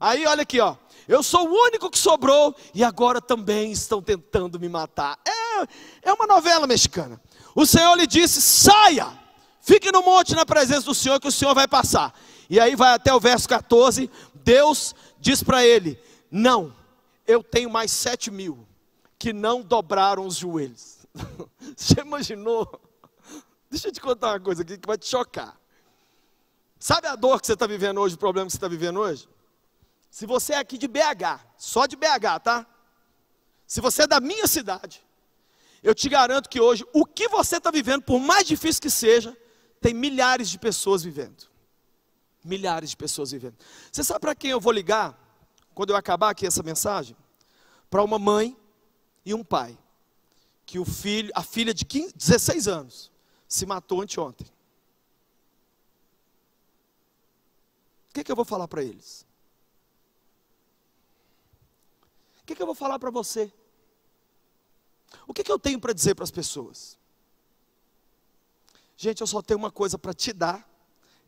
Aí olha aqui, ó. Eu sou o único que sobrou e agora também estão tentando me matar. É, é uma novela mexicana. O Senhor lhe disse: saia, fique no monte na presença do Senhor, que o Senhor vai passar. E aí vai até o verso 14. Deus diz para ele: Não, eu tenho mais sete mil que não dobraram os joelhos. Você imaginou? Deixa eu te contar uma coisa aqui que vai te chocar. Sabe a dor que você está vivendo hoje, o problema que você está vivendo hoje? Se você é aqui de BH, só de BH, tá? Se você é da minha cidade, eu te garanto que hoje o que você está vivendo, por mais difícil que seja, tem milhares de pessoas vivendo. Milhares de pessoas vivendo. Você sabe para quem eu vou ligar quando eu acabar aqui essa mensagem? Para uma mãe e um pai que o filho, a filha de 15, 16 anos se matou anteontem. O que, é que eu vou falar para eles? que, que eu vou falar para você? O que, que eu tenho para dizer para as pessoas? Gente, eu só tenho uma coisa para te dar,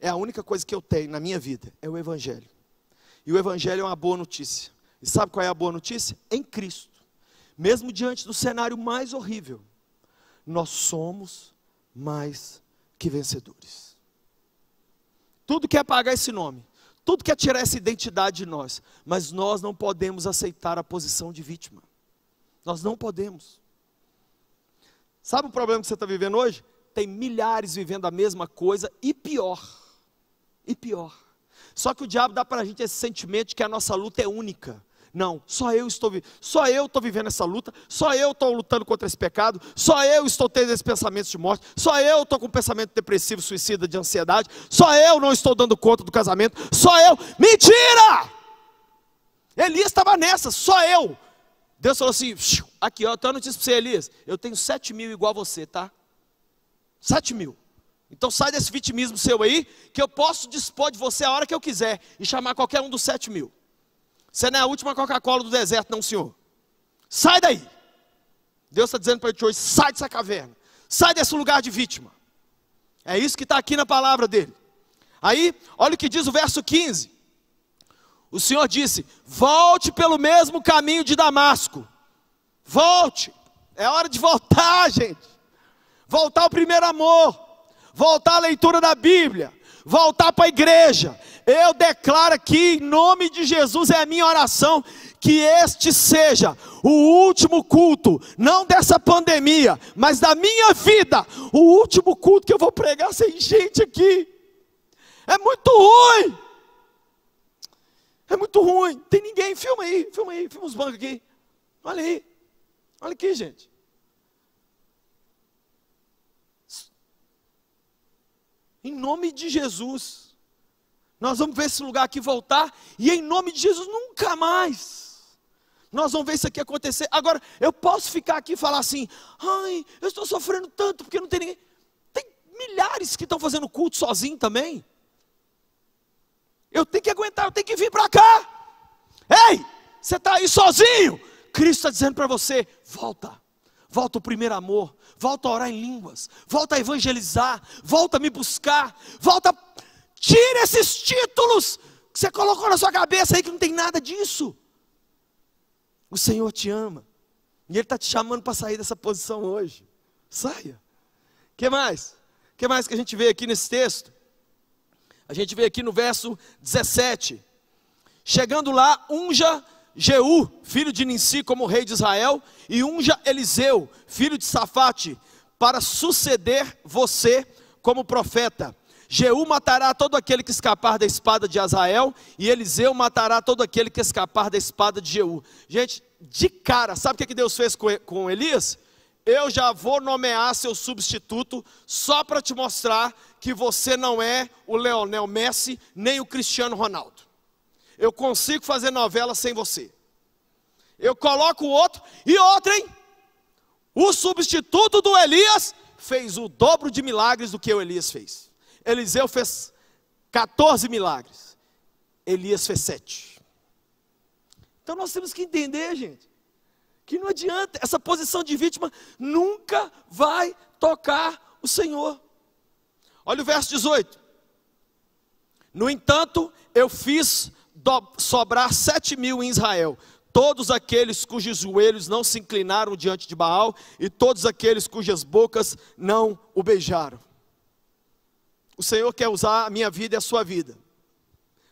é a única coisa que eu tenho na minha vida, é o Evangelho. E o Evangelho é uma boa notícia. E sabe qual é a boa notícia? Em Cristo, mesmo diante do cenário mais horrível, nós somos mais que vencedores. Tudo que é pagar esse nome, tudo quer tirar essa identidade de nós, mas nós não podemos aceitar a posição de vítima. Nós não podemos. Sabe o problema que você está vivendo hoje? Tem milhares vivendo a mesma coisa e pior. E pior. Só que o diabo dá para a gente esse sentimento de que a nossa luta é única. Não, só eu estou vivendo, só eu estou vivendo essa luta, só eu estou lutando contra esse pecado, só eu estou tendo esses pensamentos de morte, só eu estou com pensamento depressivo, suicida, de ansiedade, só eu não estou dando conta do casamento, só eu. Mentira! Elias estava nessa, só eu. Deus falou assim: aqui, ó, eu tenho uma notícia para você, Elias. Eu tenho sete mil igual a você, tá? Sete mil. Então sai desse vitimismo seu aí, que eu posso dispor de você a hora que eu quiser e chamar qualquer um dos sete mil. Você não é a última Coca-Cola do deserto, não, senhor. Sai daí. Deus está dizendo para ti hoje: sai dessa caverna. Sai desse lugar de vítima. É isso que está aqui na palavra dele. Aí, olha o que diz o verso 15. O Senhor disse: volte pelo mesmo caminho de Damasco. Volte. É hora de voltar, gente. Voltar ao primeiro amor. Voltar à leitura da Bíblia voltar para a igreja. Eu declaro aqui, em nome de Jesus, é a minha oração, que este seja o último culto, não dessa pandemia, mas da minha vida, o último culto que eu vou pregar sem gente aqui. É muito ruim. É muito ruim. Tem ninguém. Filma aí, filma aí, filma os bancos aqui. Olha aí. Olha aqui, gente. Em nome de Jesus. Nós vamos ver esse lugar aqui voltar e em nome de Jesus nunca mais. Nós vamos ver isso aqui acontecer. Agora, eu posso ficar aqui e falar assim: "Ai, eu estou sofrendo tanto porque não tem ninguém". Tem milhares que estão fazendo culto sozinho também. Eu tenho que aguentar, eu tenho que vir para cá. Ei, você está aí sozinho. Cristo está dizendo para você: volta. Volta o primeiro amor, volta a orar em línguas, volta a evangelizar, volta a me buscar, volta. Tira esses títulos que você colocou na sua cabeça aí que não tem nada disso. O Senhor te ama. E Ele está te chamando para sair dessa posição hoje. Saia. O que mais? O que mais que a gente vê aqui nesse texto? A gente vê aqui no verso 17. Chegando lá, unja Jeú, filho de Ninsi, como rei de Israel, e unja Eliseu, filho de Safate, para suceder você como profeta. Jeú matará todo aquele que escapar da espada de Azrael, e Eliseu matará todo aquele que escapar da espada de Jeú. Gente, de cara, sabe o que Deus fez com Elias? Eu já vou nomear seu substituto só para te mostrar que você não é o Leonel Messi nem o Cristiano Ronaldo. Eu consigo fazer novela sem você. Eu coloco outro e outro, hein? O substituto do Elias fez o dobro de milagres do que o Elias fez. Eliseu fez 14 milagres. Elias fez 7. Então nós temos que entender, gente, que não adianta, essa posição de vítima nunca vai tocar o Senhor. Olha o verso 18. No entanto, eu fiz sobrar sete mil em Israel, todos aqueles cujos joelhos não se inclinaram diante de Baal e todos aqueles cujas bocas não o beijaram. O Senhor quer usar a minha vida e a sua vida,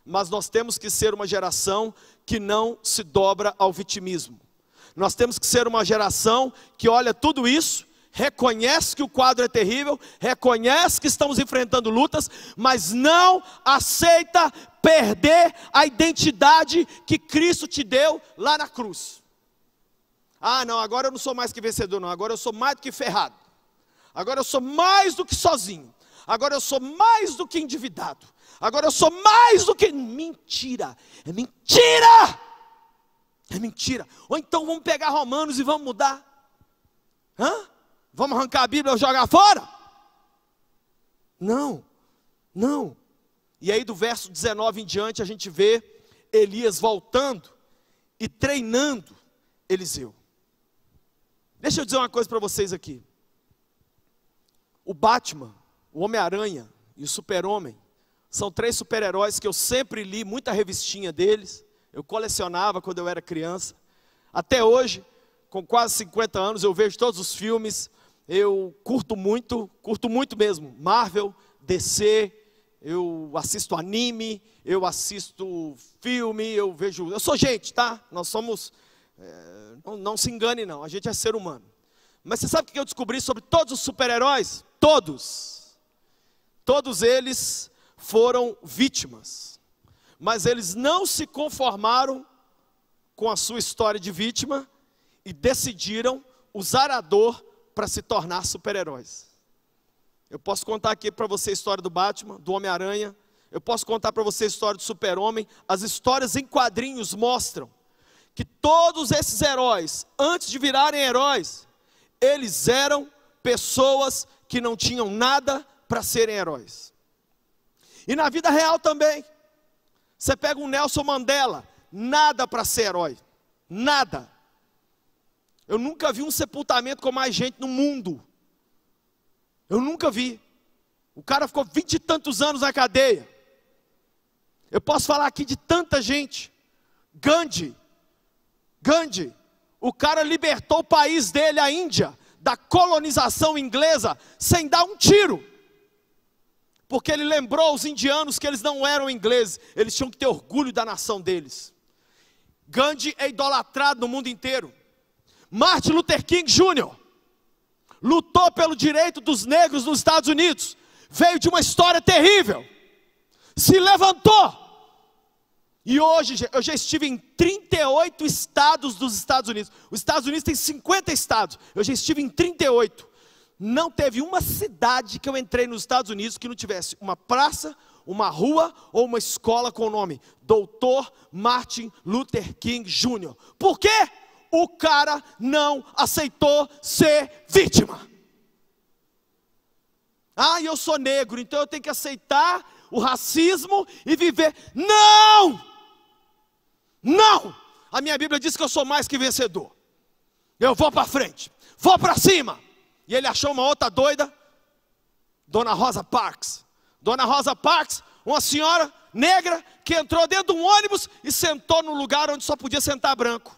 mas nós temos que ser uma geração que não se dobra ao vitimismo. Nós temos que ser uma geração que olha tudo isso, reconhece que o quadro é terrível, reconhece que estamos enfrentando lutas, mas não aceita perder a identidade que Cristo te deu lá na cruz. Ah, não, agora eu não sou mais que vencedor, não. Agora eu sou mais do que ferrado. Agora eu sou mais do que sozinho. Agora eu sou mais do que endividado. Agora eu sou mais do que. Mentira! É mentira! É mentira. Ou então vamos pegar Romanos e vamos mudar. Hã? Vamos arrancar a Bíblia e jogar fora? Não, não. E aí, do verso 19 em diante, a gente vê Elias voltando e treinando Eliseu. Deixa eu dizer uma coisa para vocês aqui. O Batman, o Homem-Aranha e o Super-Homem são três super-heróis que eu sempre li muita revistinha deles. Eu colecionava quando eu era criança. Até hoje, com quase 50 anos, eu vejo todos os filmes. Eu curto muito, curto muito mesmo. Marvel, DC, eu assisto anime, eu assisto filme, eu vejo. Eu sou gente, tá? Nós somos. É, não, não, se engane, não, a gente é ser humano. Mas você sabe o que eu descobri sobre todos os super-heróis? Todos. Todos eles foram vítimas. Mas eles não se conformaram com a sua história de vítima e decidiram usar a dor para se tornar super-heróis. Eu posso contar aqui para você a história do Batman, do Homem-Aranha. Eu posso contar para você a história do Super-Homem. As histórias em quadrinhos mostram que todos esses heróis, antes de virarem heróis, eles eram pessoas que não tinham nada para serem heróis. E na vida real também. Você pega um Nelson Mandela, nada para ser herói. Nada. Eu nunca vi um sepultamento com mais gente no mundo eu nunca vi. O cara ficou vinte e tantos anos na cadeia. Eu posso falar aqui de tanta gente. Gandhi, Gandhi, o cara libertou o país dele, a Índia, da colonização inglesa, sem dar um tiro. Porque ele lembrou aos indianos que eles não eram ingleses, eles tinham que ter orgulho da nação deles. Gandhi é idolatrado no mundo inteiro. Martin Luther King Jr., lutou pelo direito dos negros nos Estados Unidos, veio de uma história terrível, se levantou. E hoje eu já estive em 38 estados dos Estados Unidos. Os Estados Unidos tem 50 estados. Eu já estive em 38. Não teve uma cidade que eu entrei nos Estados Unidos que não tivesse uma praça, uma rua ou uma escola com o nome Doutor Martin Luther King Jr. Por quê? o cara não aceitou ser vítima. Ah, eu sou negro, então eu tenho que aceitar o racismo e viver. Não! Não! A minha Bíblia diz que eu sou mais que vencedor. Eu vou para frente, vou para cima. E ele achou uma outra doida, Dona Rosa Parks. Dona Rosa Parks, uma senhora negra que entrou dentro de um ônibus e sentou no lugar onde só podia sentar branco.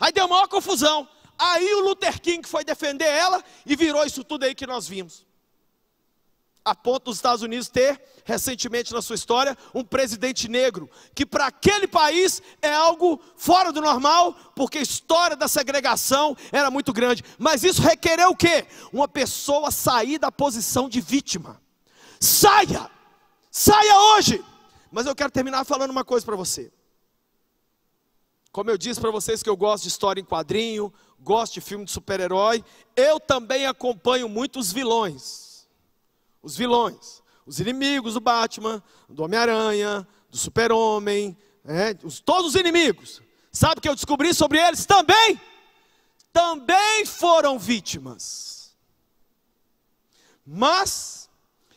Aí deu maior confusão. Aí o Luther King foi defender ela e virou isso tudo aí que nós vimos. A ponto dos Estados Unidos ter, recentemente na sua história, um presidente negro, que para aquele país é algo fora do normal, porque a história da segregação era muito grande. Mas isso requereu o quê? Uma pessoa sair da posição de vítima. Saia! Saia hoje! Mas eu quero terminar falando uma coisa para você. Como eu disse para vocês que eu gosto de história em quadrinho, gosto de filme de super-herói, eu também acompanho muito os vilões. Os vilões, os inimigos do Batman, do Homem-Aranha, do Super-Homem, é, todos os inimigos. Sabe o que eu descobri sobre eles também? Também foram vítimas. Mas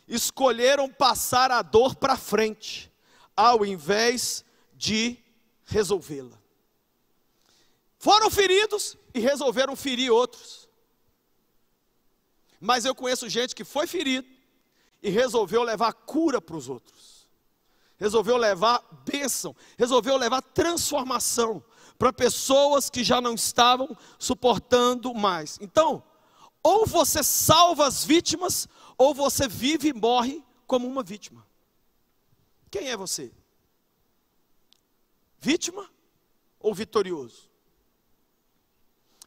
escolheram passar a dor para frente, ao invés de resolvê-la. Foram feridos e resolveram ferir outros. Mas eu conheço gente que foi ferido e resolveu levar cura para os outros. Resolveu levar bênção, resolveu levar transformação para pessoas que já não estavam suportando mais. Então, ou você salva as vítimas, ou você vive e morre como uma vítima. Quem é você? Vítima ou vitorioso?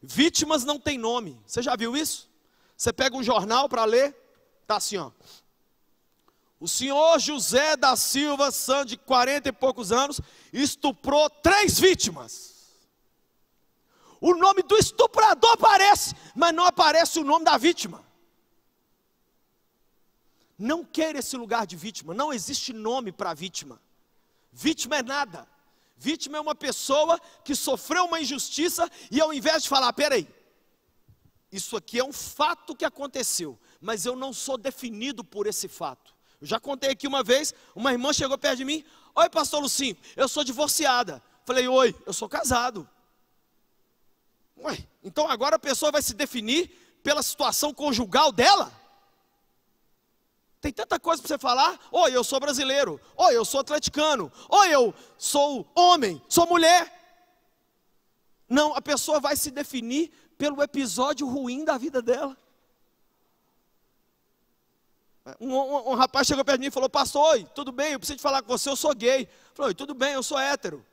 Vítimas não tem nome. Você já viu isso? Você pega um jornal para ler, tá assim, ó. O senhor José da Silva Santos, de 40 e poucos anos, estuprou três vítimas. O nome do estuprador aparece, mas não aparece o nome da vítima. Não quer esse lugar de vítima, não existe nome para vítima. Vítima é nada. Vítima é uma pessoa que sofreu uma injustiça e ao invés de falar, peraí, isso aqui é um fato que aconteceu, mas eu não sou definido por esse fato. Eu já contei aqui uma vez, uma irmã chegou perto de mim, oi pastor Lucinho, eu sou divorciada. Falei, oi, eu sou casado. Ué, então agora a pessoa vai se definir pela situação conjugal dela? Tem tanta coisa para você falar. Oi, eu sou brasileiro. Oi, eu sou atleticano. Oi, eu sou homem, sou mulher. Não, a pessoa vai se definir pelo episódio ruim da vida dela. Um, um, um rapaz chegou perto de mim e falou: Pastor, oi, tudo bem? Eu preciso falar com você. Eu sou gay. Eu falei: Tudo bem, eu sou hétero.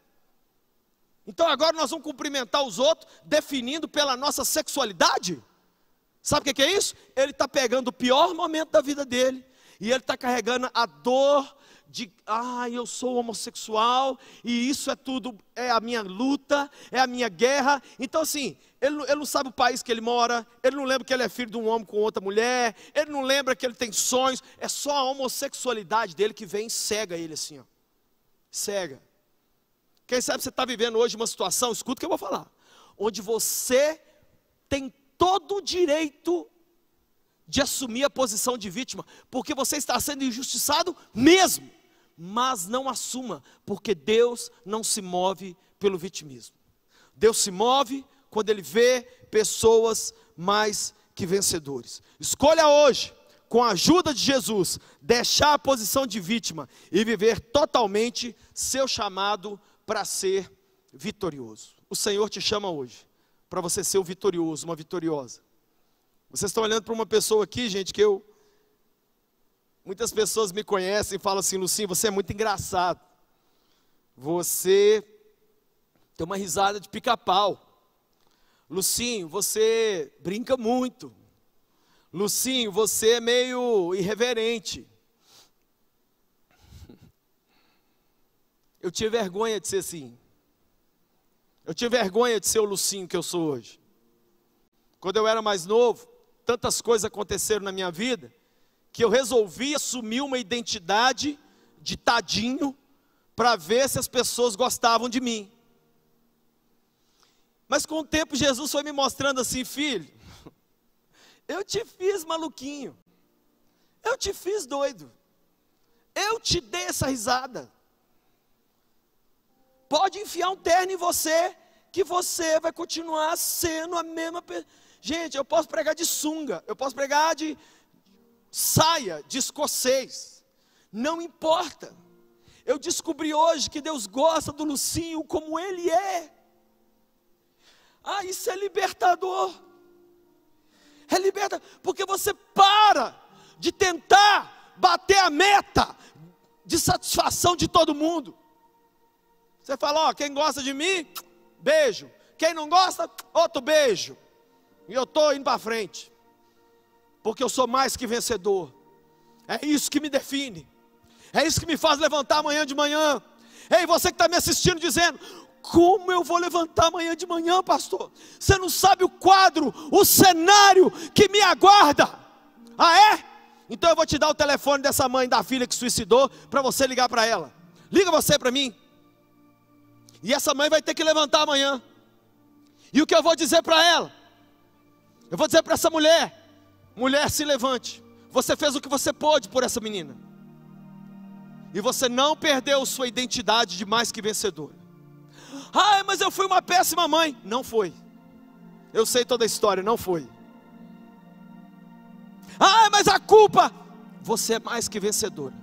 Então agora nós vamos cumprimentar os outros definindo pela nossa sexualidade? Sabe o que é isso? Ele está pegando o pior momento da vida dele e ele está carregando a dor de, ah, eu sou homossexual e isso é tudo, é a minha luta, é a minha guerra. Então, assim, ele, ele não sabe o país que ele mora, ele não lembra que ele é filho de um homem com outra mulher, ele não lembra que ele tem sonhos, é só a homossexualidade dele que vem e cega ele, assim, ó. Cega. Quem sabe você está vivendo hoje uma situação, escuta o que eu vou falar, onde você tem todo o direito de assumir a posição de vítima, porque você está sendo injustiçado mesmo. Mas não assuma, porque Deus não se move pelo vitimismo. Deus se move quando Ele vê pessoas mais que vencedores. Escolha hoje, com a ajuda de Jesus, deixar a posição de vítima e viver totalmente seu chamado para ser vitorioso. O Senhor te chama hoje para você ser um vitorioso, uma vitoriosa. Vocês estão olhando para uma pessoa aqui, gente, que eu. Muitas pessoas me conhecem e falam assim: Lucinho, você é muito engraçado. Você tem uma risada de pica-pau. Lucinho, você brinca muito. Lucinho, você é meio irreverente. Eu tinha vergonha de ser assim. Eu tinha vergonha de ser o Lucinho que eu sou hoje. Quando eu era mais novo, tantas coisas aconteceram na minha vida, que eu resolvi assumir uma identidade de tadinho para ver se as pessoas gostavam de mim. Mas com o tempo Jesus foi me mostrando assim, filho, eu te fiz maluquinho, eu te fiz doido, eu te dei essa risada. Pode enfiar um terno em você, que você vai continuar sendo a mesma pessoa Gente, eu posso pregar de sunga, eu posso pregar de saia, de escocês. Não importa. Eu descobri hoje que Deus gosta do Lucinho como ele é. Ah, isso é libertador. É libertador, porque você para de tentar bater a meta de satisfação de todo mundo. Você fala, ó, quem gosta de mim, beijo. Quem não gosta, outro beijo. E eu estou indo para frente, porque eu sou mais que vencedor. É isso que me define, é isso que me faz levantar amanhã de manhã. Ei, você que está me assistindo dizendo: como eu vou levantar amanhã de manhã, pastor? Você não sabe o quadro, o cenário que me aguarda. Ah, é? Então eu vou te dar o telefone dessa mãe da filha que suicidou para você ligar para ela. Liga você para mim. E essa mãe vai ter que levantar amanhã. E o que eu vou dizer para ela? Eu vou dizer para essa mulher: mulher, se levante. Você fez o que você pôde por essa menina. E você não perdeu sua identidade de mais que vencedora. Ai, mas eu fui uma péssima mãe. Não foi. Eu sei toda a história, não foi. Ai, mas a culpa. Você é mais que vencedora.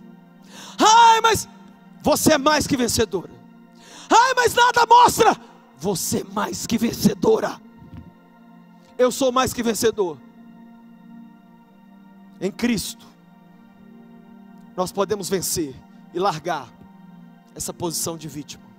Ai, mas você é mais que vencedora. Ai, mas nada mostra. Você é mais que vencedora eu sou mais que vencedor. Em Cristo, nós podemos vencer e largar essa posição de vítima.